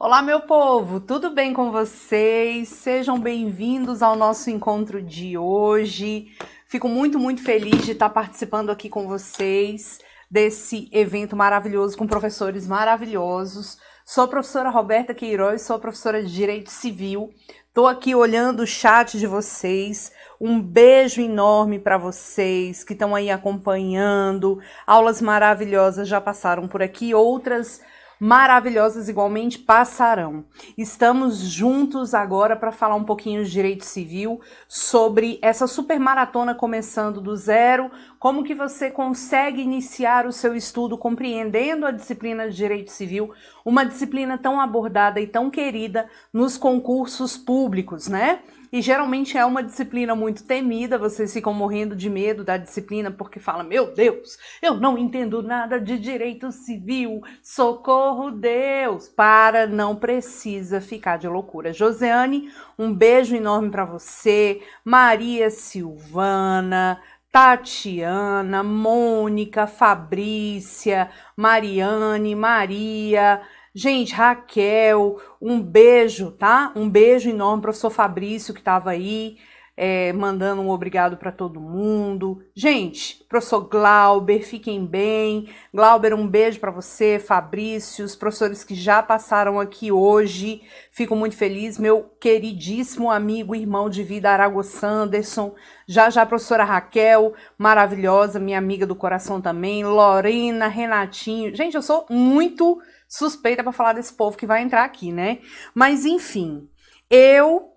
Olá, meu povo, tudo bem com vocês? Sejam bem-vindos ao nosso encontro de hoje. Fico muito, muito feliz de estar participando aqui com vocês desse evento maravilhoso com professores maravilhosos. Sou a professora Roberta Queiroz, sou professora de Direito Civil. Estou aqui olhando o chat de vocês. Um beijo enorme para vocês que estão aí acompanhando. Aulas maravilhosas já passaram por aqui, outras maravilhosas igualmente passarão. Estamos juntos agora para falar um pouquinho de direito civil, sobre essa super maratona começando do zero, como que você consegue iniciar o seu estudo compreendendo a disciplina de direito civil, uma disciplina tão abordada e tão querida nos concursos públicos, né? E geralmente é uma disciplina muito temida, vocês ficam morrendo de medo da disciplina porque fala: "Meu Deus, eu não entendo nada de direito civil. Socorro, Deus". Para, não precisa ficar de loucura. Josiane, um beijo enorme para você. Maria Silvana, Tatiana, Mônica, Fabrícia, Mariane, Maria, Gente, Raquel, um beijo, tá? Um beijo enorme, para o professor Fabrício que estava aí, é, mandando um obrigado para todo mundo. Gente, professor Glauber, fiquem bem. Glauber, um beijo para você, Fabrício, os professores que já passaram aqui hoje. Fico muito feliz, meu queridíssimo amigo, irmão de vida, Arago Sanderson. Já já, professora Raquel, maravilhosa, minha amiga do coração também. Lorena, Renatinho. Gente, eu sou muito suspeita para falar desse povo que vai entrar aqui, né? Mas enfim, eu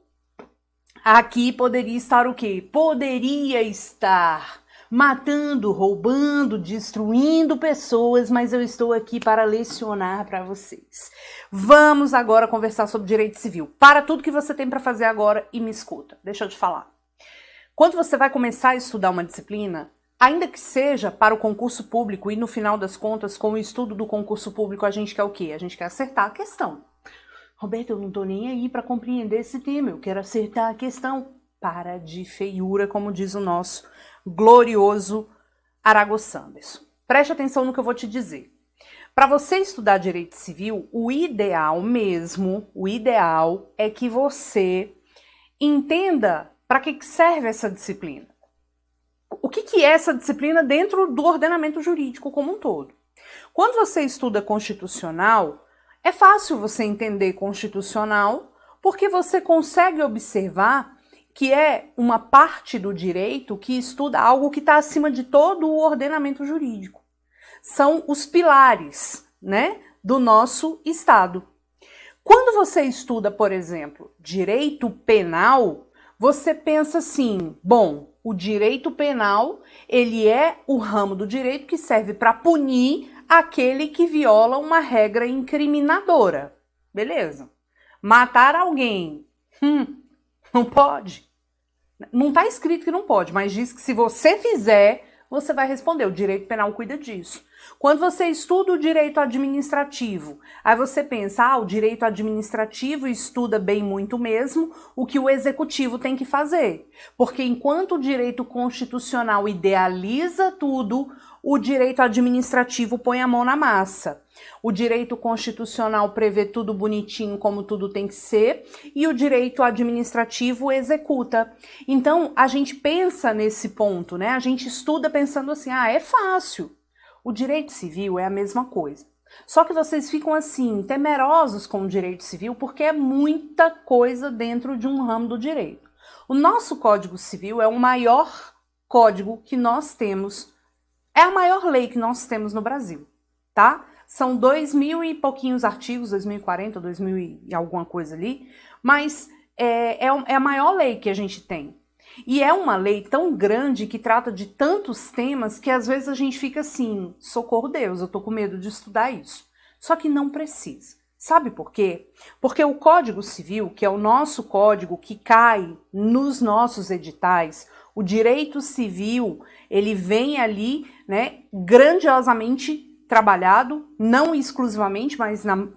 aqui poderia estar o quê? Poderia estar matando, roubando, destruindo pessoas, mas eu estou aqui para lecionar para vocês. Vamos agora conversar sobre direito civil. Para tudo que você tem para fazer agora e me escuta. Deixa eu te falar. Quando você vai começar a estudar uma disciplina, Ainda que seja para o concurso público e no final das contas, com o estudo do concurso público, a gente quer o quê? A gente quer acertar a questão. Roberto, eu não estou nem aí para compreender esse tema, eu quero acertar a questão. Para de feiura, como diz o nosso glorioso Arago Sanders. Preste atenção no que eu vou te dizer. Para você estudar direito civil, o ideal mesmo, o ideal é que você entenda para que serve essa disciplina o que, que é essa disciplina dentro do ordenamento jurídico como um todo. Quando você estuda constitucional, é fácil você entender constitucional, porque você consegue observar que é uma parte do direito que estuda algo que está acima de todo o ordenamento jurídico. São os pilares, né, do nosso Estado. Quando você estuda, por exemplo, direito penal, você pensa assim: bom, o direito penal, ele é o ramo do direito que serve para punir aquele que viola uma regra incriminadora. Beleza? Matar alguém, hum, não pode. Não está escrito que não pode, mas diz que se você fizer, você vai responder. O direito penal cuida disso. Quando você estuda o direito administrativo, aí você pensa, ah, o direito administrativo estuda bem muito mesmo o que o executivo tem que fazer. Porque enquanto o direito constitucional idealiza tudo, o direito administrativo põe a mão na massa. O direito constitucional prevê tudo bonitinho como tudo tem que ser e o direito administrativo executa. Então, a gente pensa nesse ponto, né? A gente estuda pensando assim: "Ah, é fácil". O direito civil é a mesma coisa. Só que vocês ficam assim, temerosos com o direito civil, porque é muita coisa dentro de um ramo do direito. O nosso Código Civil é o maior código que nós temos, é a maior lei que nós temos no Brasil, tá? São dois mil e pouquinhos artigos, 2040, 2000 e alguma coisa ali, mas é, é, é a maior lei que a gente tem. E é uma lei tão grande que trata de tantos temas que às vezes a gente fica assim: socorro Deus, eu tô com medo de estudar isso. Só que não precisa. Sabe por quê? Porque o Código Civil, que é o nosso código que cai nos nossos editais, o direito civil, ele vem ali, né, grandiosamente trabalhado, não exclusivamente, mas na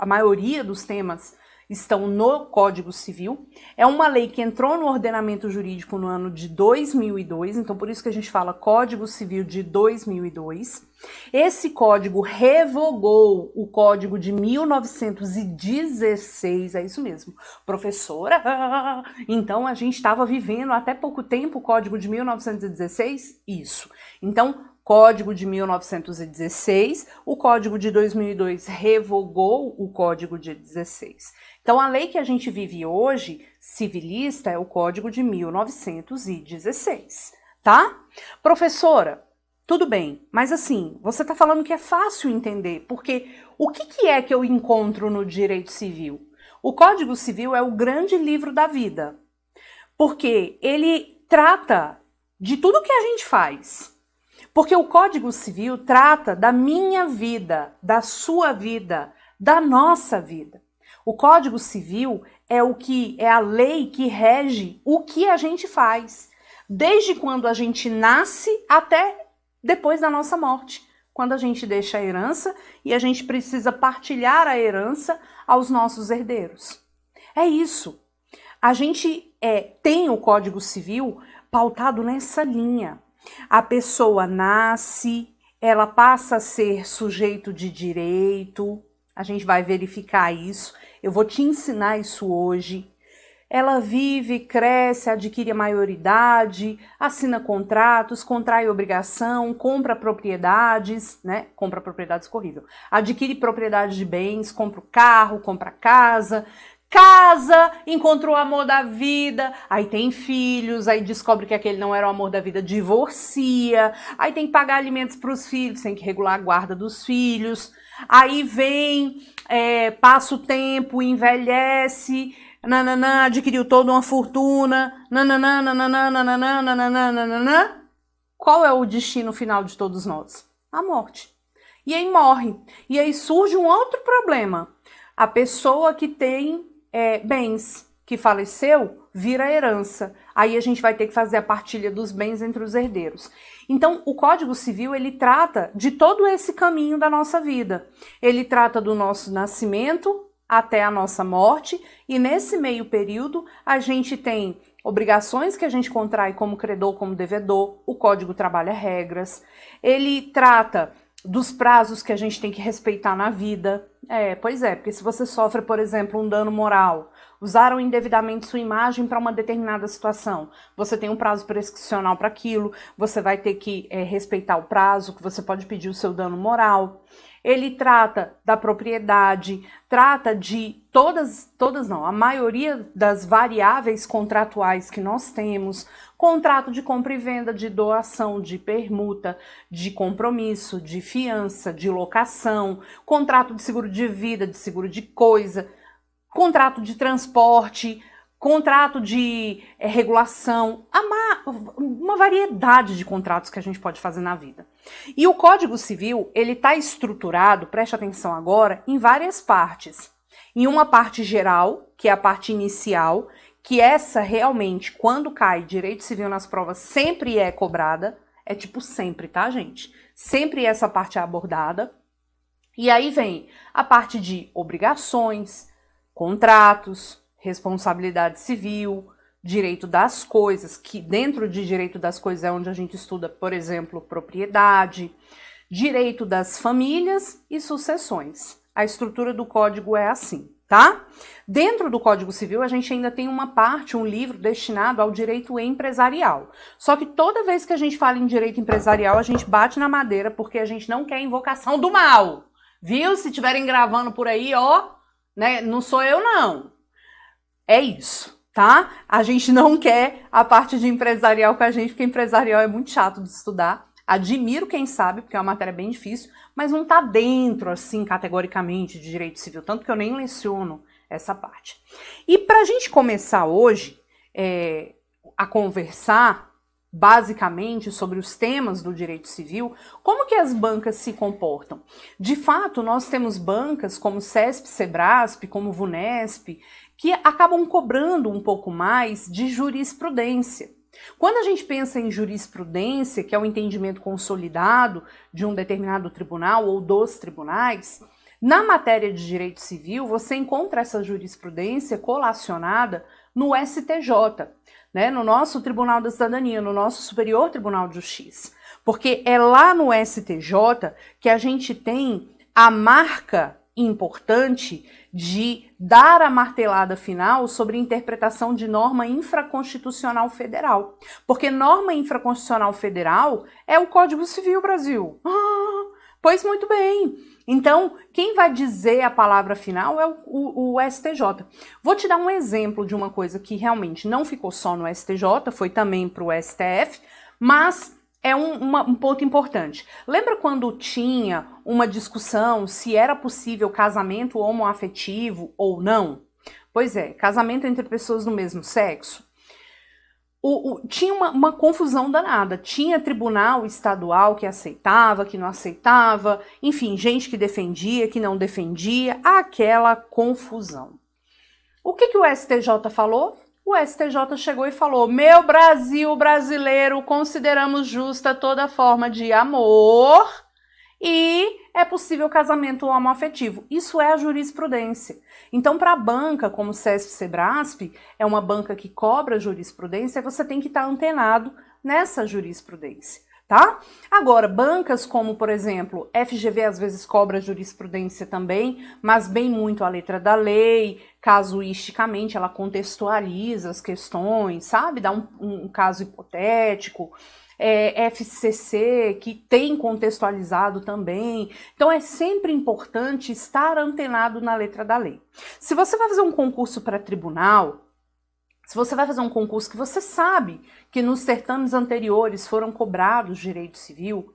a maioria dos temas estão no Código Civil. É uma lei que entrou no ordenamento jurídico no ano de 2002, então por isso que a gente fala Código Civil de 2002. Esse código revogou o código de 1916, é isso mesmo. Professora, então a gente estava vivendo até pouco tempo o código de 1916? Isso. Então, Código de 1916, o Código de 2002 revogou o Código de 16. Então, a lei que a gente vive hoje, civilista, é o Código de 1916, tá? Professora, tudo bem, mas assim, você está falando que é fácil entender, porque o que, que é que eu encontro no direito civil? O Código Civil é o grande livro da vida, porque ele trata de tudo que a gente faz. Porque o Código Civil trata da minha vida, da sua vida, da nossa vida. O Código Civil é o que é a lei que rege o que a gente faz, desde quando a gente nasce até depois da nossa morte, quando a gente deixa a herança e a gente precisa partilhar a herança aos nossos herdeiros. É isso. A gente é, tem o Código Civil pautado nessa linha. A pessoa nasce, ela passa a ser sujeito de direito, a gente vai verificar isso, eu vou te ensinar isso hoje. Ela vive, cresce, adquire a maioridade, assina contratos, contrai obrigação, compra propriedades, né? Compra propriedades corrível. Adquire propriedade de bens, compra o carro, compra a casa, casa, encontrou o amor da vida, aí tem filhos, aí descobre que aquele não era o amor da vida, divorcia, aí tem que pagar alimentos para os filhos, tem que regular a guarda dos filhos, aí vem, é, passa o tempo, envelhece, nananã, adquiriu toda uma fortuna, nananã, nananã, nananã, nananã, nananã. Qual é o destino final de todos nós? A morte. E aí morre. E aí surge um outro problema. A pessoa que tem é, bens que faleceu vira herança. Aí a gente vai ter que fazer a partilha dos bens entre os herdeiros. Então, o Código Civil, ele trata de todo esse caminho da nossa vida. Ele trata do nosso nascimento até a nossa morte, e nesse meio período, a gente tem obrigações que a gente contrai como credor, como devedor, o Código trabalha regras. Ele trata dos prazos que a gente tem que respeitar na vida. É, pois é, porque se você sofre, por exemplo, um dano moral, usaram indevidamente sua imagem para uma determinada situação, você tem um prazo prescricional para aquilo, você vai ter que é, respeitar o prazo, que você pode pedir o seu dano moral. Ele trata da propriedade, trata de todas, todas não, a maioria das variáveis contratuais que nós temos, contrato de compra e venda, de doação, de permuta, de compromisso, de fiança, de locação, contrato de seguro de vida, de seguro de coisa, contrato de transporte, contrato de é, regulação, uma variedade de contratos que a gente pode fazer na vida. E o Código Civil, ele está estruturado, preste atenção agora, em várias partes. Em uma parte geral, que é a parte inicial, que essa realmente, quando cai direito civil nas provas, sempre é cobrada. É tipo sempre, tá, gente? Sempre essa parte é abordada. E aí vem a parte de obrigações, contratos, responsabilidade civil, direito das coisas, que dentro de direito das coisas é onde a gente estuda, por exemplo, propriedade, direito das famílias e sucessões. A estrutura do código é assim, tá? Dentro do Código Civil, a gente ainda tem uma parte, um livro destinado ao direito empresarial. Só que toda vez que a gente fala em direito empresarial, a gente bate na madeira porque a gente não quer invocação do mal. Viu? Se estiverem gravando por aí, ó, né? Não sou eu não. É isso tá? A gente não quer a parte de empresarial com a gente, porque empresarial é muito chato de estudar. Admiro quem sabe, porque é uma matéria bem difícil, mas não tá dentro, assim, categoricamente, de direito civil, tanto que eu nem leciono essa parte. E para a gente começar hoje é, a conversar, basicamente, sobre os temas do direito civil, como que as bancas se comportam? De fato, nós temos bancas como CESP, SEBRASP, como VUNESP, que acabam cobrando um pouco mais de jurisprudência. Quando a gente pensa em jurisprudência, que é o entendimento consolidado de um determinado tribunal ou dos tribunais, na matéria de direito civil, você encontra essa jurisprudência colacionada no STJ, né, no nosso Tribunal da Cidadania, no nosso Superior Tribunal de Justiça. Porque é lá no STJ que a gente tem a marca importante de dar a martelada final sobre interpretação de norma infraconstitucional federal. Porque norma infraconstitucional federal é o Código Civil Brasil. Ah, pois muito bem. Então, quem vai dizer a palavra final é o, o, o, STJ. Vou te dar um exemplo de uma coisa que realmente não ficou só no STJ, foi também para o STF, mas é um, uma, um, ponto importante. Lembra quando tinha uma discussão se era possível casamento homoafetivo ou não? Pois é, casamento entre pessoas do mesmo sexo. O, o, tinha uma, uma, confusão danada. Tinha tribunal estadual que aceitava, que não aceitava, enfim, gente que defendia, que não defendia, aquela confusão. O que, que o STJ falou? o STJ chegou e falou: Meu Brasil brasileiro, consideramos justa toda forma de amor e é possível casamento homoafetivo. Isso é a jurisprudência. Então, para a banca, como CESP Sebrasp, é uma banca que cobra jurisprudência, você tem que estar tá antenado nessa jurisprudência tá? Agora, bancas como, por exemplo, FGV às vezes cobra jurisprudência também, mas bem muito a letra da lei, casuisticamente ela contextualiza as questões, sabe? Dá um, um caso hipotético. É, FCC, que tem contextualizado também. Então, é sempre importante estar antenado na letra da lei. Se você vai fazer um concurso para tribunal, se você vai fazer um concurso que você sabe que nos certames anteriores foram cobrados direito civil,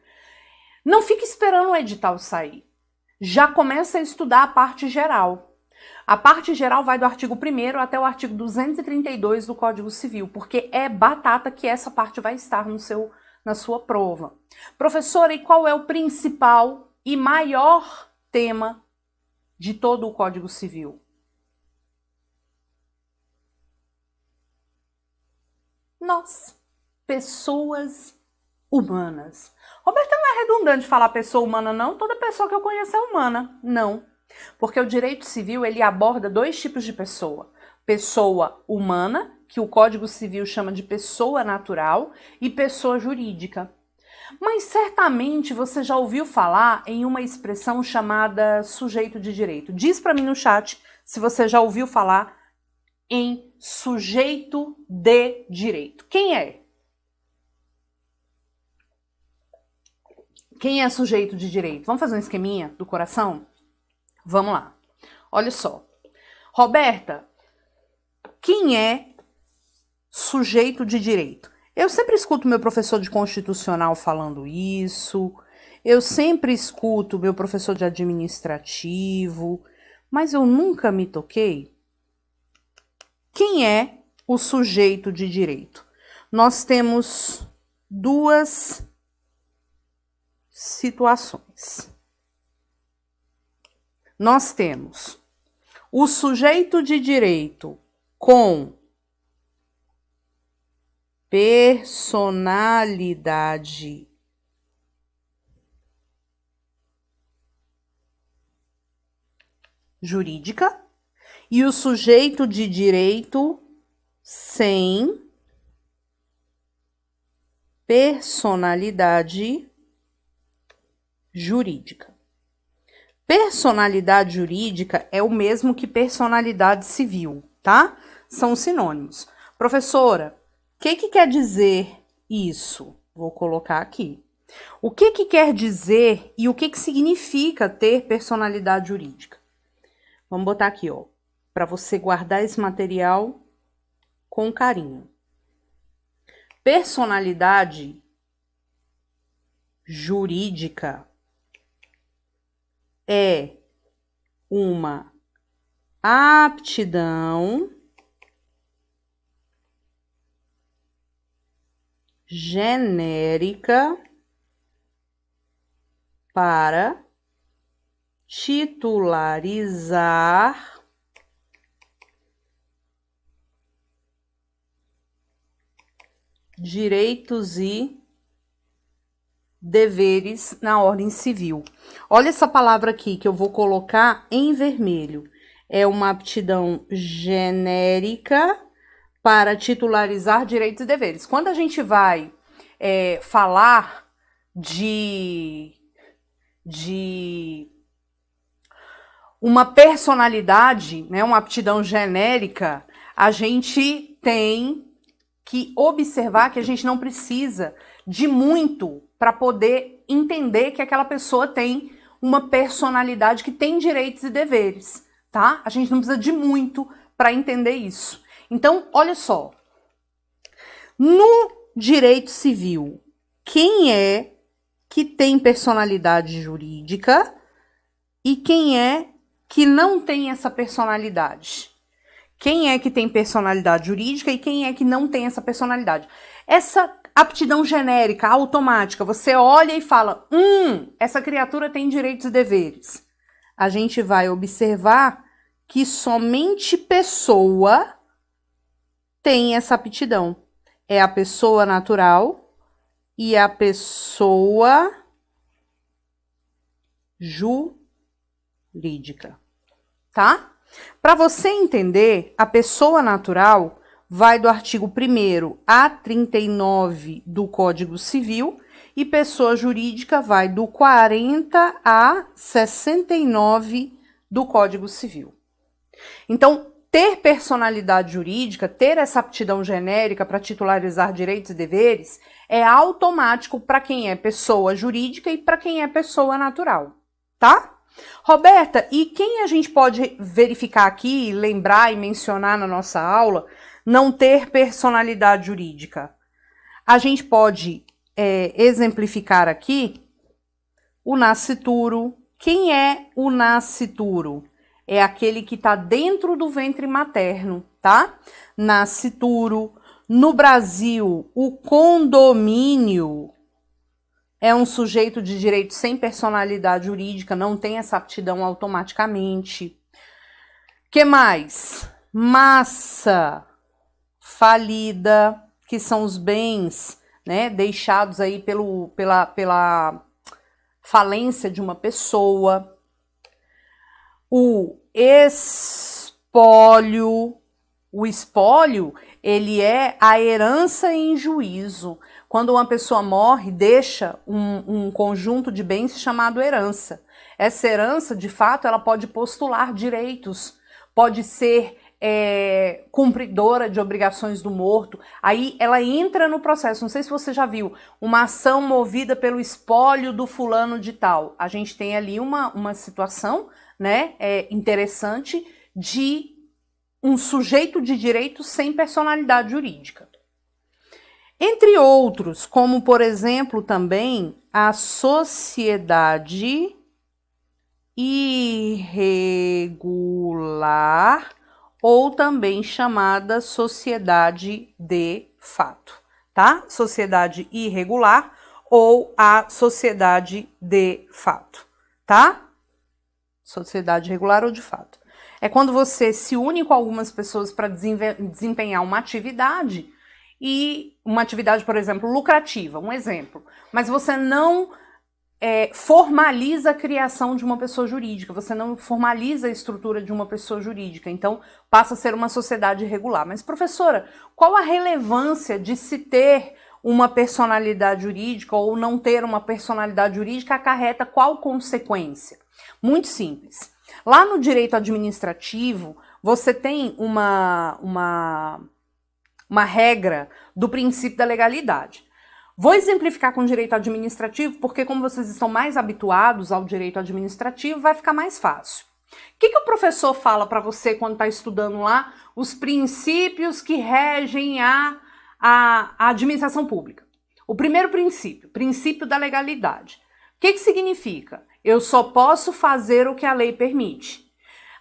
não fique esperando o edital sair. Já começa a estudar a parte geral. A parte geral vai do artigo 1 até o artigo 232 do Código Civil, porque é batata que essa parte vai estar no seu, na sua prova. Professora, e qual é o principal e maior tema de todo o Código Civil? nós, pessoas humanas. Roberta, não é redundante falar pessoa humana, não? Toda pessoa que eu conheço é humana. Não. Porque o direito civil ele aborda dois tipos de pessoa: pessoa humana, que o Código Civil chama de pessoa natural, e pessoa jurídica. Mas certamente você já ouviu falar em uma expressão chamada sujeito de direito. Diz para mim no chat se você já ouviu falar em sujeito de direito. Quem é? Quem é sujeito de direito? Vamos fazer um esqueminha do coração? Vamos lá. Olha só. Roberta, quem é sujeito de direito? Eu sempre escuto meu professor de constitucional falando isso. Eu sempre escuto meu professor de administrativo, mas eu nunca me toquei quem é o sujeito de direito? Nós temos duas situações. Nós temos o sujeito de direito com personalidade jurídica e o sujeito de direito sem personalidade jurídica. Personalidade jurídica é o mesmo que personalidade civil, tá? São sinônimos. Professora, o que, que quer dizer isso? Vou colocar aqui. O que, que quer dizer e o que, que significa ter personalidade jurídica? Vamos botar aqui, ó para você guardar esse material com carinho. Personalidade jurídica é uma aptidão genérica para titularizar direitos e deveres na ordem civil. Olha essa palavra aqui que eu vou colocar em vermelho. É uma aptidão genérica para titularizar direitos e deveres. Quando a gente vai é, falar de, de uma personalidade, né, uma aptidão genérica, a gente tem que observar que a gente não precisa de muito para poder entender que aquela pessoa tem uma personalidade que tem direitos e deveres, tá? A gente não precisa de muito para entender isso. Então, olha só. No direito civil, quem é que tem personalidade jurídica e quem é que não tem essa personalidade? Quem é que tem personalidade jurídica e quem é que não tem essa personalidade? Essa aptidão genérica, automática, você olha e fala: hum, essa criatura tem direitos e deveres. A gente vai observar que somente pessoa tem essa aptidão. É a pessoa natural e a pessoa jurídica, tá? Para você entender, a pessoa natural vai do artigo 1 a 39 do Código Civil e pessoa jurídica vai do 40 a 69 do Código Civil. Então, ter personalidade jurídica, ter essa aptidão genérica para titularizar direitos e deveres, é automático para quem é pessoa jurídica e para quem é pessoa natural, tá? Roberta, e quem a gente pode verificar aqui, lembrar e mencionar na nossa aula, não ter personalidade jurídica? A gente pode é, exemplificar aqui o nascituro. Quem é o nascituro? É aquele que está dentro do ventre materno, tá? Nascituro. No Brasil, o condomínio é um sujeito de direito sem personalidade jurídica, não tem essa aptidão automaticamente. Que mais? Massa falida, que são os bens, né, deixados aí pelo, pela, pela falência de uma pessoa. O espólio, o espólio, ele é a herança em juízo. Quando uma pessoa morre, deixa um, um conjunto de bens chamado herança. Essa herança, de fato, ela pode postular direitos, pode ser é, cumpridora de obrigações do morto. Aí ela entra no processo. Não sei se você já viu uma ação movida pelo espólio do fulano de tal. A gente tem ali uma, uma situação, né, é, interessante de um sujeito de direito sem personalidade jurídica. Entre outros, como por exemplo também a sociedade irregular ou também chamada sociedade de fato, tá? Sociedade irregular ou a sociedade de fato, tá? Sociedade regular ou de fato. É quando você se une com algumas pessoas para desempenhar uma atividade e uma atividade, por exemplo, lucrativa, um exemplo, mas você não é, formaliza a criação de uma pessoa jurídica, você não formaliza a estrutura de uma pessoa jurídica, então passa a ser uma sociedade regular. Mas, professora, qual a relevância de se ter uma personalidade jurídica ou não ter uma personalidade jurídica acarreta qual consequência? Muito simples. Lá no direito administrativo, você tem uma, uma uma regra do princípio da legalidade. Vou exemplificar com direito administrativo, porque como vocês estão mais habituados ao direito administrativo, vai ficar mais fácil. O que, que o professor fala para você quando está estudando lá os princípios que regem a, a, a, administração pública? O primeiro princípio, princípio da legalidade. O que, que significa? Eu só posso fazer o que a lei permite.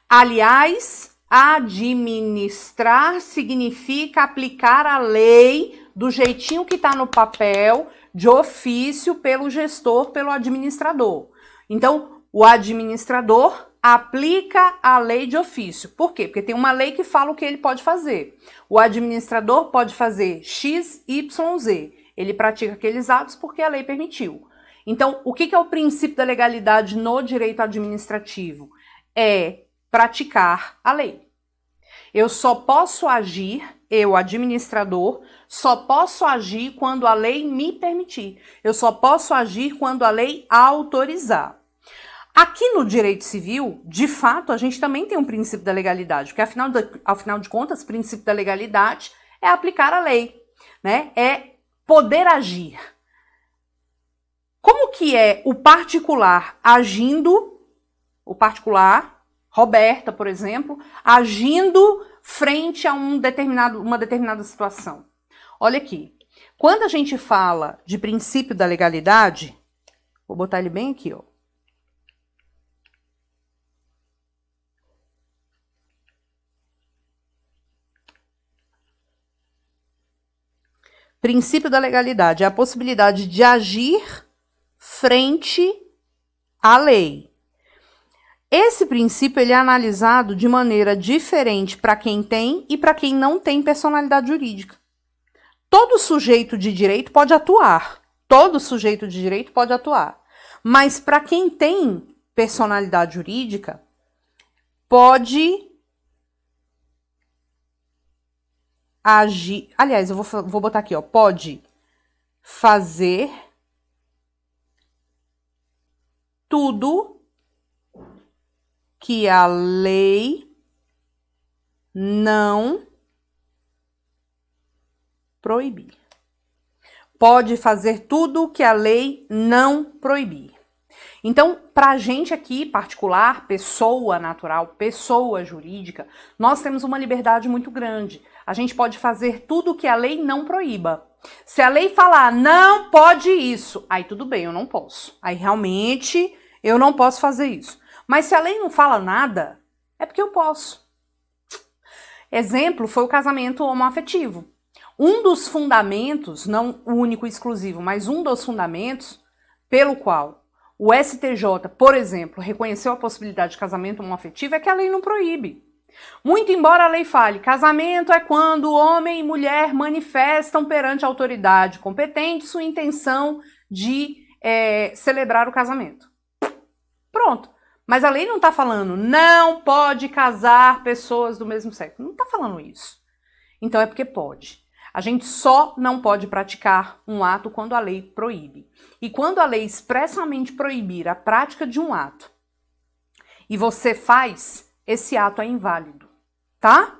Aliás, Administrar significa aplicar a lei do jeitinho que está no papel, de ofício, pelo gestor, pelo administrador. Então, o administrador aplica a lei de ofício. Por quê? Porque tem uma lei que fala o que ele pode fazer. O administrador pode fazer X, Y, Z. Ele pratica aqueles atos porque a lei permitiu. Então, o que é o princípio da legalidade no direito administrativo? É praticar a lei. Eu só posso agir, eu, administrador, só posso agir quando a lei me permitir. Eu só posso agir quando a lei autorizar. Aqui no direito civil, de fato, a gente também tem um princípio da legalidade, porque afinal, de, afinal de contas, o princípio da legalidade é aplicar a lei, né? É poder agir. Como que é o particular agindo, o particular Roberta, por exemplo, agindo frente a um uma determinada situação. Olha aqui. Quando a gente fala de princípio da legalidade, vou botar ele bem aqui, ó. Princípio da legalidade é a possibilidade de agir frente à lei. Esse princípio ele é analisado de maneira diferente para quem tem e para quem não tem personalidade jurídica. Todo sujeito de direito pode atuar. Todo sujeito de direito pode atuar. Mas para quem tem personalidade jurídica, pode agir. Aliás, eu vou, vou botar aqui, ó. Pode fazer tudo que a lei não proibir. Pode fazer tudo que a lei não proibir. Então, para a gente aqui, particular, pessoa natural, pessoa jurídica, nós temos uma liberdade muito grande. A gente pode fazer tudo que a lei não proíba. Se a lei falar não pode isso, aí tudo bem, eu não posso. Aí realmente eu não posso fazer isso. Mas se a lei não fala nada, é porque eu posso. Exemplo foi o casamento homoafetivo. Um dos fundamentos, não o único e exclusivo, mas um dos fundamentos pelo qual o STJ, por exemplo, reconheceu a possibilidade de casamento homoafetivo é que a lei não proíbe. Muito embora a lei fale, casamento é quando homem e mulher manifestam perante a autoridade competente sua intenção de é, celebrar o casamento. Pronto. Mas a lei não está falando não pode casar pessoas do mesmo sexo. Não está falando isso. Então é porque pode. A gente só não pode praticar um ato quando a lei proíbe. E quando a lei expressamente proibir a prática de um ato e você faz, esse ato é inválido, tá?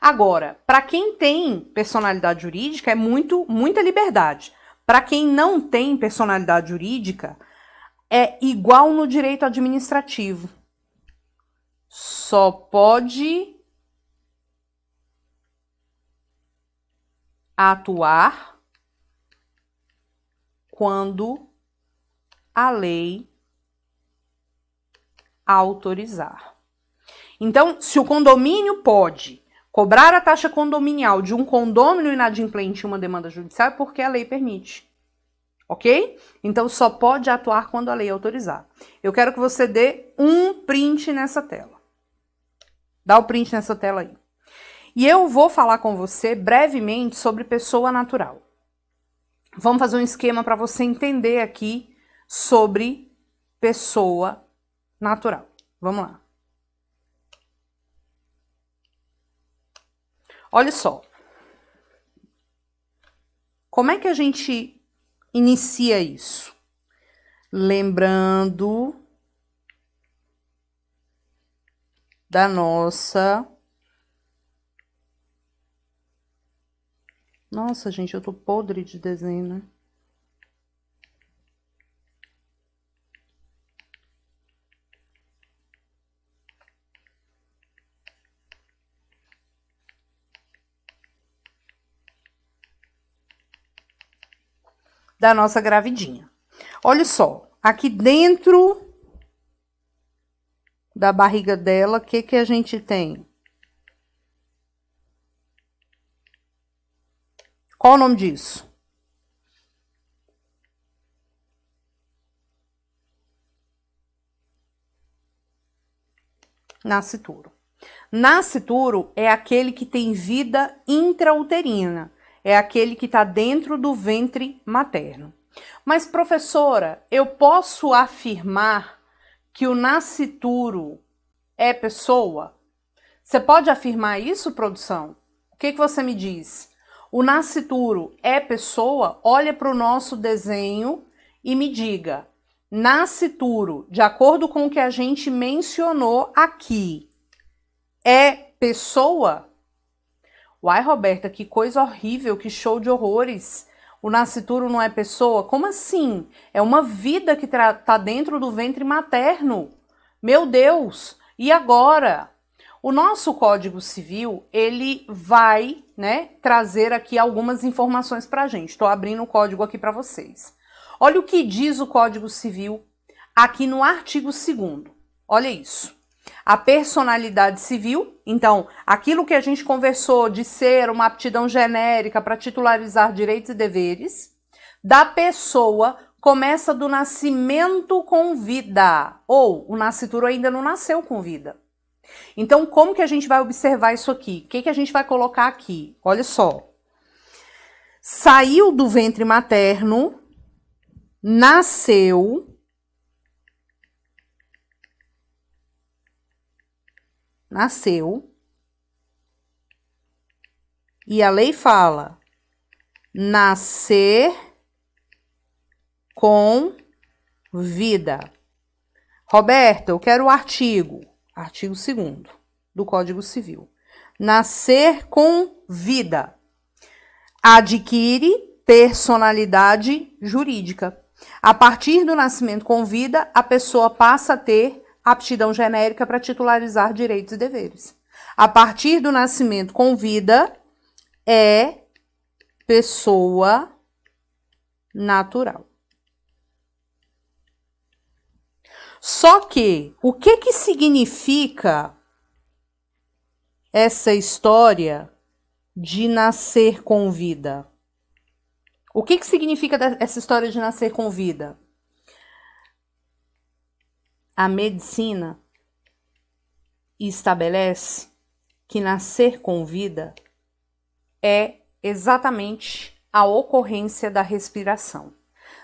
Agora, para quem tem personalidade jurídica é muito muita liberdade. Para quem não tem personalidade jurídica, é igual no direito administrativo. Só pode atuar quando a lei autorizar. Então, se o condomínio pode cobrar a taxa condominial de um condômino inadimplente em uma demanda judicial, é porque a lei permite ok? Então só pode atuar quando a lei é autorizar. Eu quero que você dê um print nessa tela. Dá o print nessa tela aí. E eu vou falar com você brevemente sobre pessoa natural. Vamos fazer um esquema para você entender aqui sobre pessoa natural. Vamos lá. Olha só. Como é que a gente inicia isso. Lembrando da nossa. Nossa, gente, eu tô podre de desenho, né? da nossa gravidinha. Olha só, aqui dentro da barriga dela, o que que a gente tem? Qual o nome disso? Nascituro. Nascituro é aquele que tem vida intrauterina é aquele que está dentro do ventre materno. Mas, professora, eu posso afirmar que o nascituro é pessoa? Você pode afirmar isso, produção? O que, que você me diz? O nascituro é pessoa? Olha para o nosso desenho e me diga. Nascituro, de acordo com o que a gente mencionou aqui, é pessoa? Uai, Roberta, que coisa horrível, que show de horrores. O nascituro não é pessoa? Como assim? É uma vida que está dentro do ventre materno. Meu Deus! E agora? O nosso Código Civil, ele vai, né, trazer aqui algumas informações para a gente. Estou abrindo o código aqui para vocês. Olha o que diz o Código Civil aqui no artigo 2 Olha isso a personalidade civil, então, aquilo que a gente conversou de ser uma aptidão genérica para titularizar direitos e deveres, da pessoa começa do nascimento com vida, ou o nascituro ainda não nasceu com vida. Então, como que a gente vai observar isso aqui? O que, que a gente vai colocar aqui? Olha só. Saiu do ventre materno, nasceu, nasceu. E a lei fala: nascer com vida. Roberta, eu quero o artigo, artigo 2 do Código Civil. Nascer com vida adquire personalidade jurídica. A partir do nascimento com vida, a pessoa passa a ter aptidão genérica para titularizar direitos e deveres. A partir do nascimento com vida, é pessoa natural. Só que o que que significa essa história de nascer com vida? O que que significa essa história de nascer com vida? A medicina estabelece que nascer com vida é exatamente a ocorrência da respiração.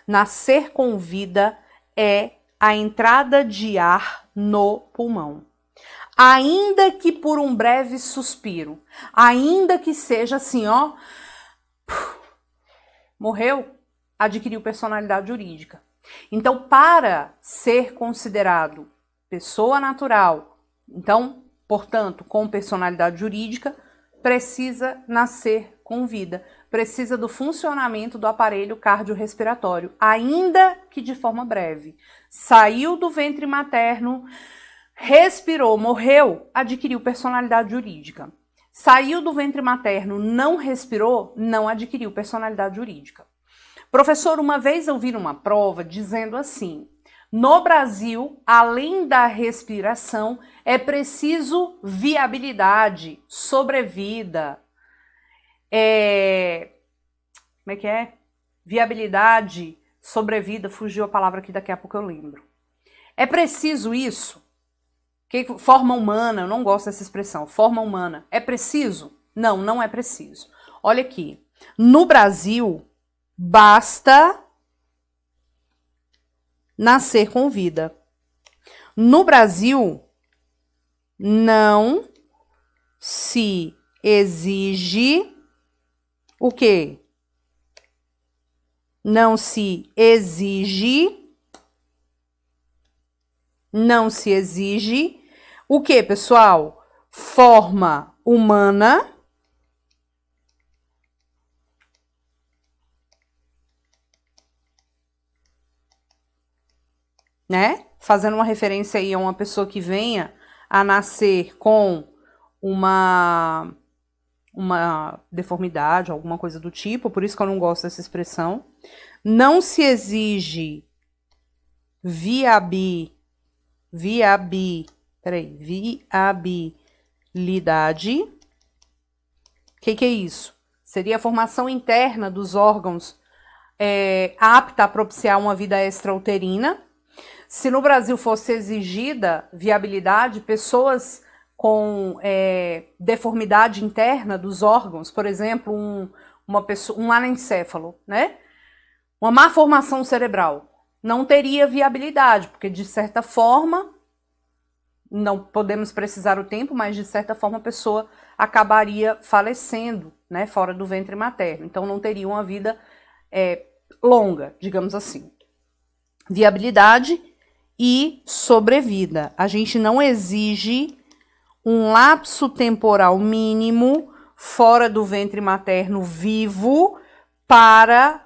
Nascer com vida é a entrada de ar no pulmão. Ainda que por um breve suspiro, ainda que seja assim, ó, morreu, adquiriu personalidade jurídica. Então, para ser considerado pessoa natural, então, portanto, com personalidade jurídica, precisa nascer com vida, precisa do funcionamento do aparelho cardiorrespiratório, ainda que de forma breve. Saiu do ventre materno, respirou, morreu, adquiriu personalidade jurídica. Saiu do ventre materno, não respirou, não adquiriu personalidade jurídica. Professor, uma vez eu vi uma prova dizendo assim: no Brasil, além da respiração, é preciso viabilidade, sobrevida. É... Como é que é? Viabilidade, sobrevida, fugiu a palavra aqui daqui a pouco eu lembro. É preciso isso? Que forma humana, eu não gosto dessa expressão, forma humana. É preciso? Não, não é preciso. Olha aqui. No Brasil, Basta nascer com vida. No Brasil, não se exige o quê? Não se exige não se exige o que, pessoal? Forma humana né? Fazendo uma referência aí a uma pessoa que venha a nascer com uma uma deformidade, alguma coisa do tipo, por isso que eu não gosto dessa expressão. Não se exige viabi viabi, peraí, viabilidade. O que, que é isso? Seria a formação interna dos órgãos é, apta a propiciar uma vida extrauterina, se no Brasil fosse exigida viabilidade, pessoas com é, deformidade interna dos órgãos, por exemplo, um, uma pessoa, um anencefalo, né? Uma má formação cerebral não teria viabilidade, porque de certa forma, não podemos precisar o tempo, mas de certa forma a pessoa acabaria falecendo, né, fora do ventre materno. Então não teria uma vida é, longa, digamos assim. Viabilidade e sobrevida. A gente não exige um lapso temporal mínimo fora do ventre materno vivo para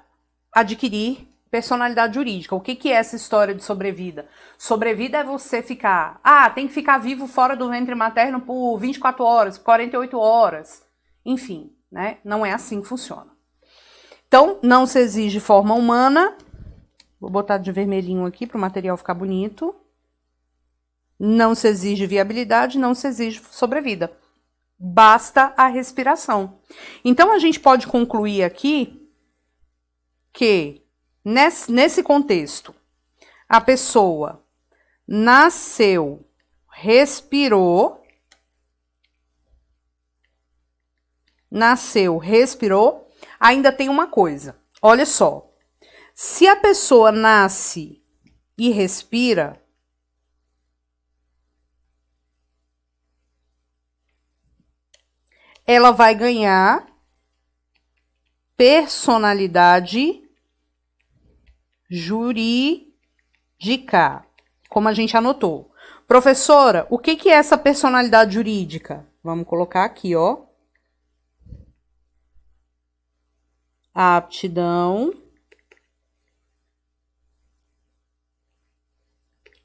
adquirir personalidade jurídica. O que, que é essa história de sobrevida? Sobrevida é você ficar, ah, tem que ficar vivo fora do ventre materno por 24 horas, 48 horas, enfim, né? Não é assim que funciona. Então, não se exige forma humana, Vou botar de vermelhinho aqui para o material ficar bonito. Não se exige viabilidade, não se exige sobrevida. Basta a respiração. Então, a gente pode concluir aqui que, nesse contexto, a pessoa nasceu, respirou, nasceu, respirou, ainda tem uma coisa. Olha só, se a pessoa nasce e respira, ela vai ganhar personalidade jurídica, como a gente anotou. Professora, o que, que é essa personalidade jurídica? Vamos colocar aqui, ó. aptidão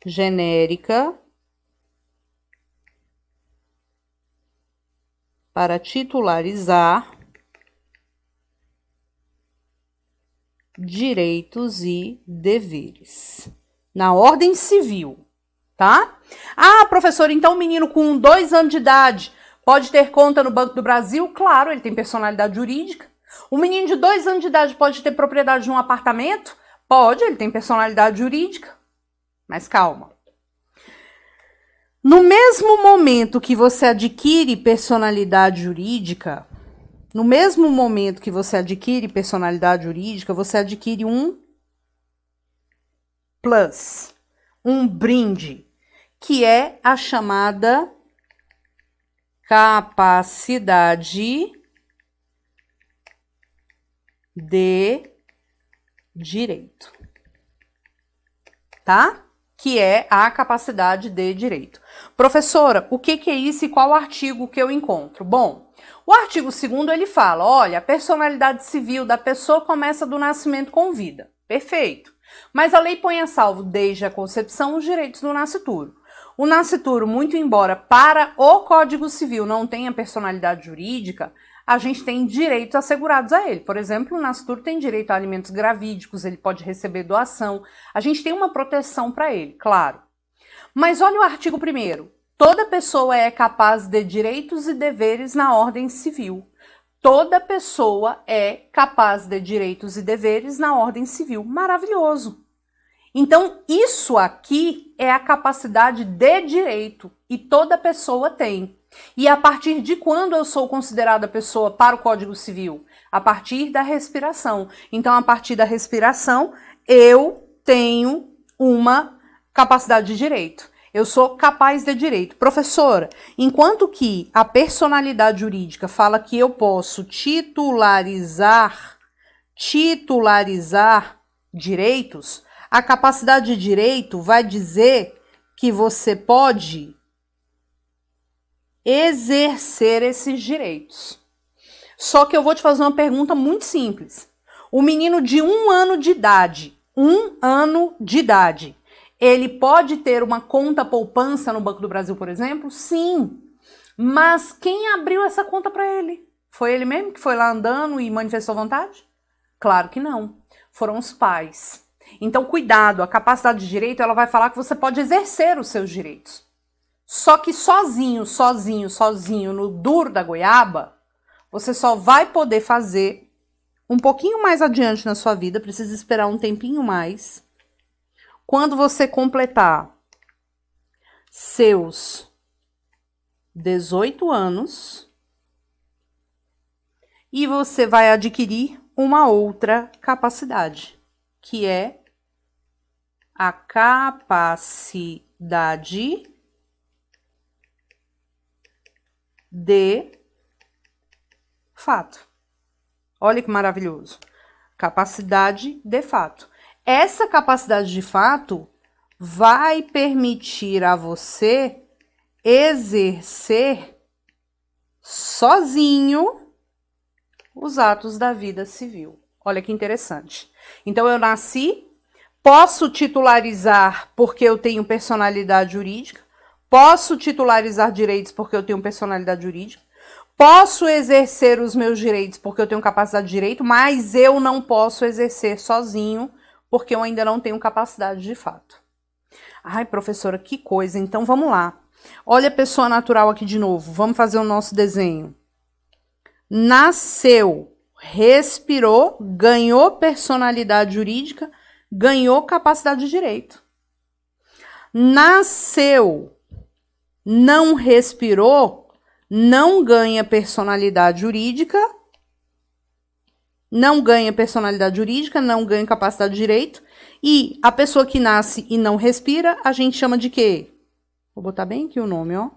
genérica para titularizar direitos e deveres na ordem civil, tá? Ah, professor, então o menino com dois anos de idade pode ter conta no Banco do Brasil? Claro, ele tem personalidade jurídica. O menino de dois anos de idade pode ter propriedade de um apartamento? Pode, ele tem personalidade jurídica. Mas calma. No mesmo momento que você adquire personalidade jurídica, no mesmo momento que você adquire personalidade jurídica, você adquire um plus, um brinde, que é a chamada capacidade de direito. Tá? que é a capacidade de direito. Professora, o que, que é isso e qual artigo que eu encontro? Bom, o artigo 2 ele fala: olha, a personalidade civil da pessoa começa do nascimento com vida. Perfeito. Mas a lei põe a salvo desde a concepção os direitos do nascituro. O nascituro, muito embora para o Código Civil não tenha personalidade jurídica, a gente tem direitos assegurados a ele. Por exemplo, o Nastur tem direito a alimentos gravídicos, ele pode receber doação. A gente tem uma proteção para ele, claro. Mas olha o artigo 1 Toda pessoa é capaz de direitos e deveres na ordem civil. Toda pessoa é capaz de direitos e deveres na ordem civil. Maravilhoso. Então, isso aqui é a capacidade de direito e toda pessoa tem. E a partir de quando eu sou considerada pessoa para o Código Civil? A partir da respiração. Então, a partir da respiração, eu tenho uma capacidade de direito. Eu sou capaz de direito. Professora, enquanto que a personalidade jurídica fala que eu posso titularizar, titularizar direitos, a capacidade de direito vai dizer que você pode exercer esses direitos. Só que eu vou te fazer uma pergunta muito simples. O menino de um ano de idade, um ano de idade, ele pode ter uma conta poupança no Banco do Brasil, por exemplo? Sim. Mas quem abriu essa conta para ele? Foi ele mesmo que foi lá andando e manifestou vontade? Claro que não. Foram os pais. Então, cuidado, a capacidade de direito, ela vai falar que você pode exercer os seus direitos. Só que sozinho, sozinho, sozinho, no duro da goiaba, você só vai poder fazer um pouquinho mais adiante na sua vida, precisa esperar um tempinho mais, quando você completar seus 18 anos e você vai adquirir uma outra capacidade, que é a capacidade de fato. Olha que maravilhoso. Capacidade de fato. Essa capacidade de fato vai permitir a você exercer sozinho os atos da vida civil. Olha que interessante. Então eu nasci, posso titularizar porque eu tenho personalidade jurídica, Posso titularizar direitos porque eu tenho personalidade jurídica. Posso exercer os meus direitos porque eu tenho capacidade de direito, mas eu não posso exercer sozinho porque eu ainda não tenho capacidade de fato. Ai, professora, que coisa. Então vamos lá. Olha a pessoa natural aqui de novo. Vamos fazer o nosso desenho. Nasceu, respirou, ganhou personalidade jurídica, ganhou capacidade de direito. Nasceu, não respirou, não ganha personalidade jurídica, não ganha personalidade jurídica, não ganha capacidade de direito. E a pessoa que nasce e não respira, a gente chama de quê? Vou botar bem aqui o nome, ó.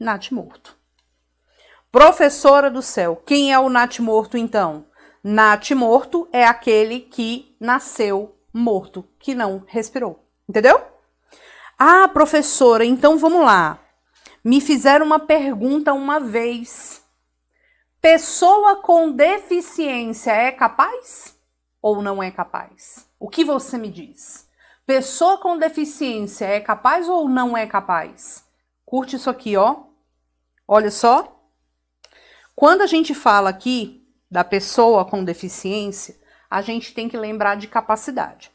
Nat morto. Professora do céu, quem é o nat morto então? Nat morto é aquele que nasceu morto que não respirou. Entendeu? Ah, professora, então vamos lá. Me fizeram uma pergunta uma vez. Pessoa com deficiência é capaz ou não é capaz? O que você me diz? Pessoa com deficiência é capaz ou não é capaz? Curte isso aqui, ó. Olha só. Quando a gente fala aqui da pessoa com deficiência, a gente tem que lembrar de capacidade.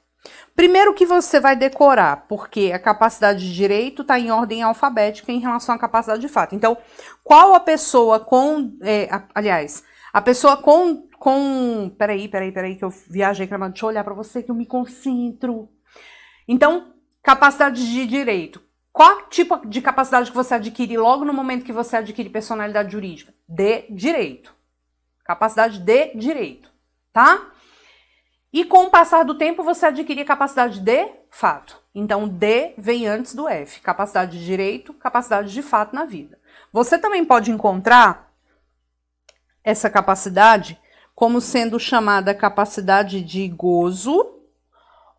Primeiro que você vai decorar, porque a capacidade de direito está em ordem alfabética em relação à capacidade de fato. Então, qual a pessoa com. É, a, aliás, a pessoa com. com peraí, peraí, peraí, que eu viajei, crema, deixa eu olhar para você que eu me concentro. Então, capacidade de direito. Qual tipo de capacidade que você adquire logo no momento que você adquire personalidade jurídica? De direito. Capacidade de direito, tá? E com o passar do tempo você adquire capacidade de fato. Então D vem antes do F, capacidade de direito, capacidade de fato na vida. Você também pode encontrar essa capacidade como sendo chamada capacidade de gozo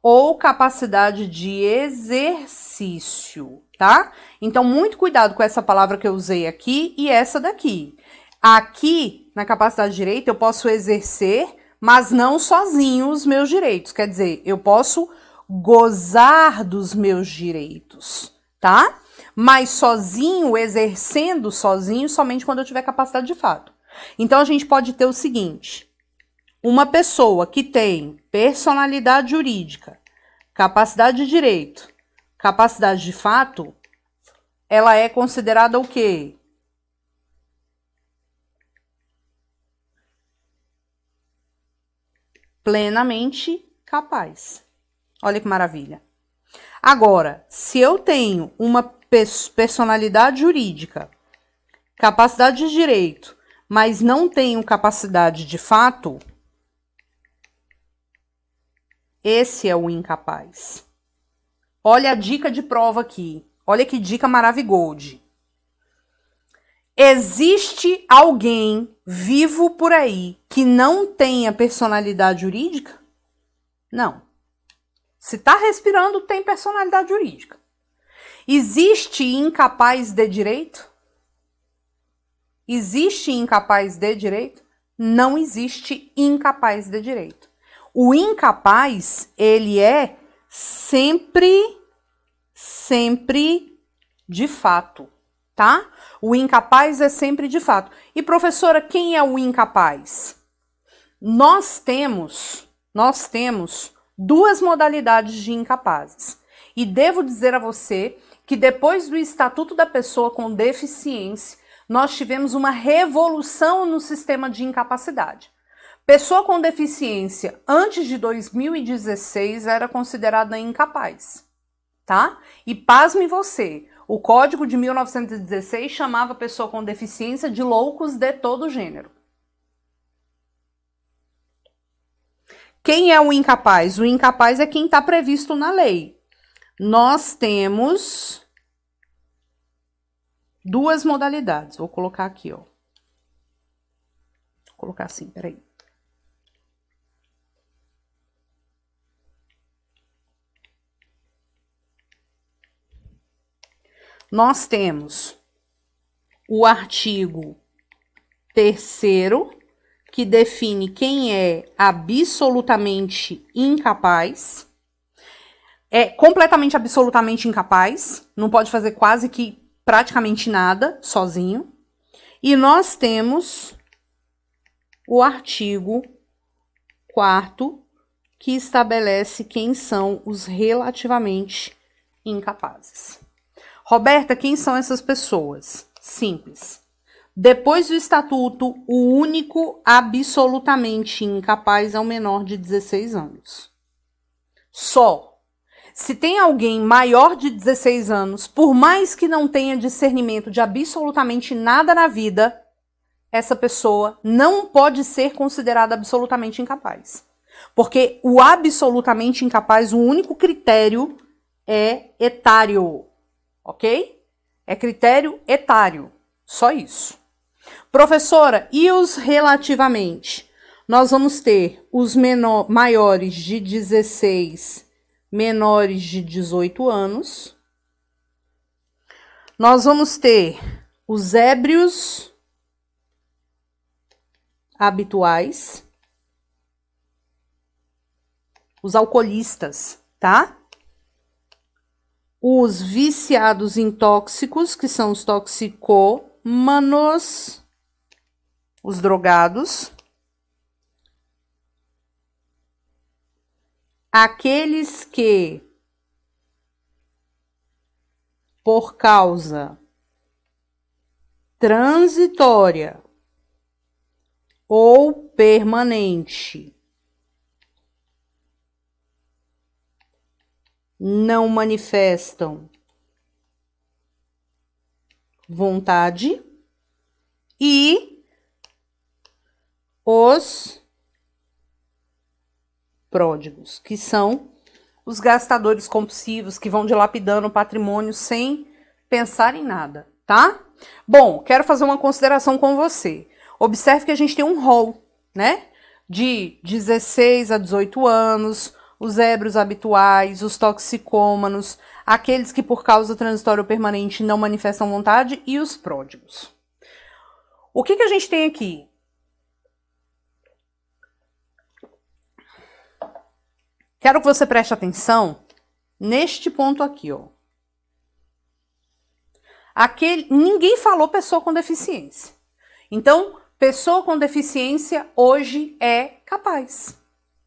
ou capacidade de exercício, tá? Então, muito cuidado com essa palavra que eu usei aqui e essa daqui. Aqui, na capacidade direita, eu posso exercer mas não sozinho os meus direitos. Quer dizer, eu posso gozar dos meus direitos, tá? Mas sozinho, exercendo sozinho, somente quando eu tiver capacidade de fato. Então a gente pode ter o seguinte: uma pessoa que tem personalidade jurídica, capacidade de direito, capacidade de fato, ela é considerada o quê? plenamente capaz. Olha que maravilha. Agora, se eu tenho uma personalidade jurídica, capacidade de direito, mas não tenho capacidade de fato, esse é o incapaz. Olha a dica de prova aqui. Olha que dica maravilhosa. Existe alguém vivo por aí que não tenha personalidade jurídica? Não. Se está respirando, tem personalidade jurídica. Existe incapaz de direito? Existe incapaz de direito? Não existe incapaz de direito. O incapaz, ele é sempre, sempre de fato tá? O incapaz é sempre de fato. E professora, quem é o incapaz? Nós temos, nós temos duas modalidades de incapazes. E devo dizer a você que depois do Estatuto da Pessoa com Deficiência, nós tivemos uma revolução no sistema de incapacidade. Pessoa com deficiência antes de 2016 era considerada incapaz, tá? E pasme você, o código de 1916 chamava a pessoa com deficiência de loucos de todo gênero. Quem é o incapaz? O incapaz é quem está previsto na lei. Nós temos duas modalidades. Vou colocar aqui, ó. Vou colocar assim, peraí. nós temos o artigo terceiro, que define quem é absolutamente incapaz. É completamente, absolutamente incapaz, não pode fazer quase que praticamente nada sozinho. E nós temos o artigo 4 que estabelece quem são os relativamente incapazes. Roberta, quem são essas pessoas? Simples. Depois do estatuto, o único absolutamente incapaz é o menor de 16 anos. Só. Se tem alguém maior de 16 anos, por mais que não tenha discernimento de absolutamente nada na vida, essa pessoa não pode ser considerada absolutamente incapaz. Porque o absolutamente incapaz, o único critério é etário ok? É critério etário, só isso. Professora, e os relativamente? Nós vamos ter os menor, maiores de 16, menores de 18 anos. Nós vamos ter os ébrios habituais, os alcoolistas, tá? os viciados em tóxicos, que são os toxicômanos, os drogados, aqueles que, por causa transitória ou permanente, não manifestam vontade e os pródigos, que são os gastadores compulsivos que vão dilapidando o patrimônio sem pensar em nada, tá? Bom, quero fazer uma consideração com você. Observe que a gente tem um rol, né? De 16 a 18 anos, os ébrios habituais, os toxicômanos, aqueles que por causa transitória ou permanente não manifestam vontade e os pródigos. O que, que a gente tem aqui? Quero que você preste atenção neste ponto aqui, ó. Aquele, ninguém falou pessoa com deficiência. Então, pessoa com deficiência hoje é capaz,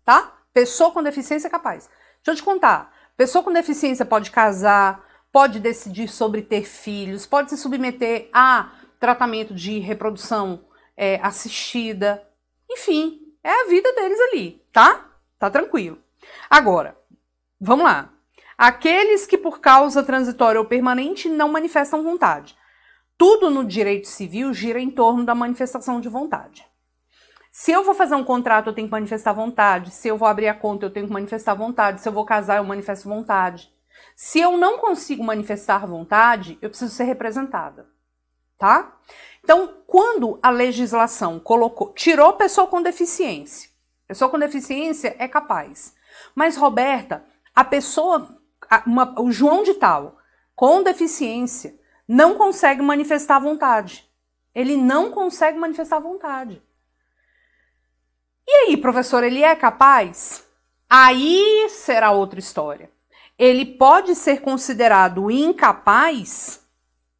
tá? Pessoa com deficiência é capaz. Deixa eu te contar. Pessoa com deficiência pode casar, pode decidir sobre ter filhos, pode se submeter a tratamento de reprodução é, assistida. Enfim, é a vida deles ali, tá? Tá tranquilo. Agora, vamos lá. Aqueles que por causa transitória ou permanente não manifestam vontade. Tudo no direito civil gira em torno da manifestação de vontade. Se eu vou fazer um contrato, eu tenho que manifestar vontade. Se eu vou abrir a conta, eu tenho que manifestar vontade. Se eu vou casar, eu manifesto vontade. Se eu não consigo manifestar vontade, eu preciso ser representada, tá? Então, quando a legislação colocou, tirou pessoa com deficiência. Pessoa com deficiência é capaz. Mas Roberta, a pessoa, a, uma, o João de tal, com deficiência, não consegue manifestar vontade. Ele não consegue manifestar vontade. E aí, professor, ele é capaz? Aí será outra história. Ele pode ser considerado incapaz,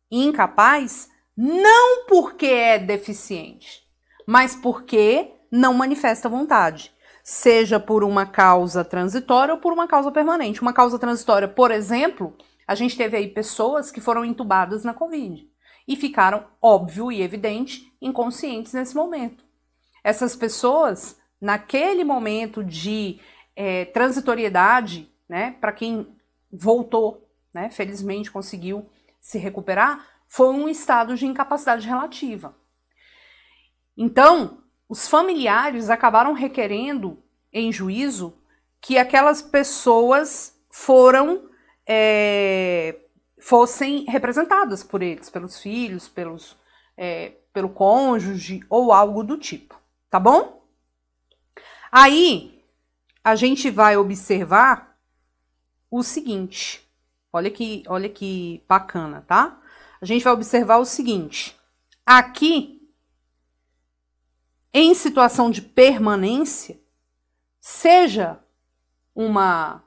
incapaz, não porque é deficiente, mas porque não manifesta vontade, seja por uma causa transitória ou por uma causa permanente. Uma causa transitória, por exemplo, a gente teve aí pessoas que foram entubadas na Covid e ficaram, óbvio e evidente, inconscientes nesse momento. Essas pessoas, naquele momento de é, transitoriedade, né, para quem voltou, né, felizmente conseguiu se recuperar, foi um estado de incapacidade relativa. Então, os familiares acabaram requerendo em juízo que aquelas pessoas foram é, fossem representadas por eles, pelos filhos, pelos, é, pelo cônjuge ou algo do tipo tá bom? Aí a gente vai observar o seguinte. Olha que, olha que bacana, tá? A gente vai observar o seguinte. Aqui, em situação de permanência, seja uma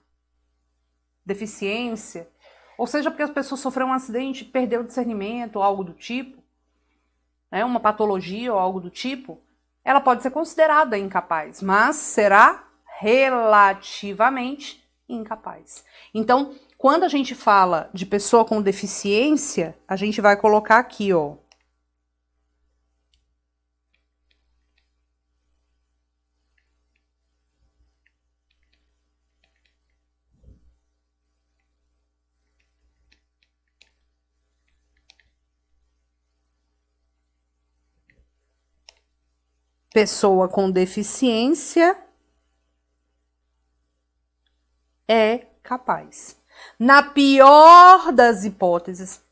deficiência, ou seja porque as pessoas sofreram um acidente, perdeu o discernimento, ou algo do tipo, né, uma patologia ou algo do tipo, ela pode ser considerada incapaz, mas será relativamente incapaz. Então, quando a gente fala de pessoa com deficiência, a gente vai colocar aqui, ó, pessoa com deficiência é capaz. Na pior das hipóteses,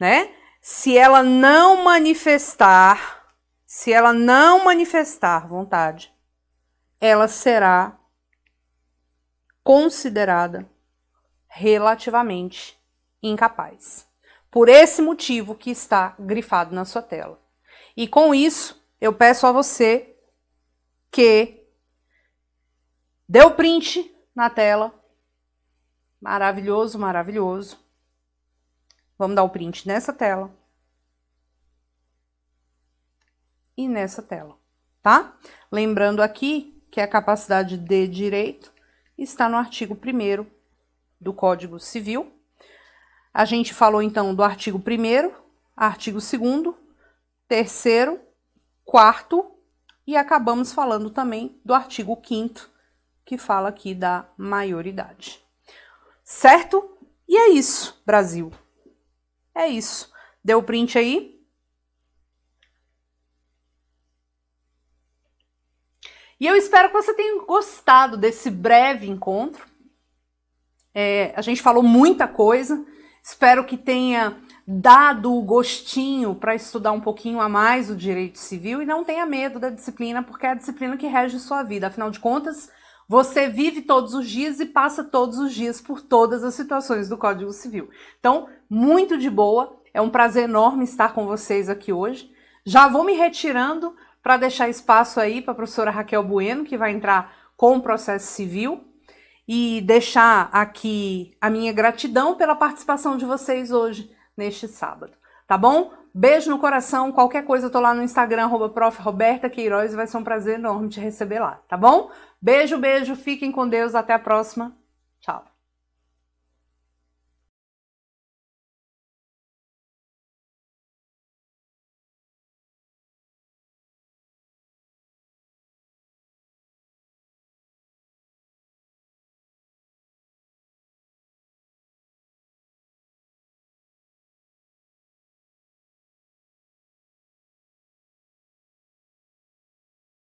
né? Se ela não manifestar, se ela não manifestar vontade, ela será considerada relativamente incapaz. Por esse motivo que está grifado na sua tela. E com isso, eu peço a você que dê o print na tela. Maravilhoso, maravilhoso. Vamos dar o print nessa tela. E nessa tela, tá? Lembrando aqui que a capacidade de direito está no artigo 1 do Código Civil. A gente falou então do artigo 1 artigo 2 terceiro quarto e acabamos falando também do artigo 5 que fala aqui da maioridade. Certo? E é isso, Brasil. É isso. Deu print aí? E eu espero que você tenha gostado desse breve encontro. É, a gente falou muita coisa. Espero que tenha dado o gostinho para estudar um pouquinho a mais o direito civil e não tenha medo da disciplina, porque é a disciplina que rege sua vida. Afinal de contas, você vive todos os dias e passa todos os dias por todas as situações do Código Civil. Então, muito de boa, é um prazer enorme estar com vocês aqui hoje. Já vou me retirando para deixar espaço aí para a professora Raquel Bueno, que vai entrar com o processo civil e deixar aqui a minha gratidão pela participação de vocês hoje neste sábado, tá bom? Beijo no coração, qualquer coisa eu tô lá no Instagram, arroba prof. Roberta Queiroz, vai ser um prazer enorme te receber lá, tá bom? Beijo, beijo, fiquem com Deus, até a próxima.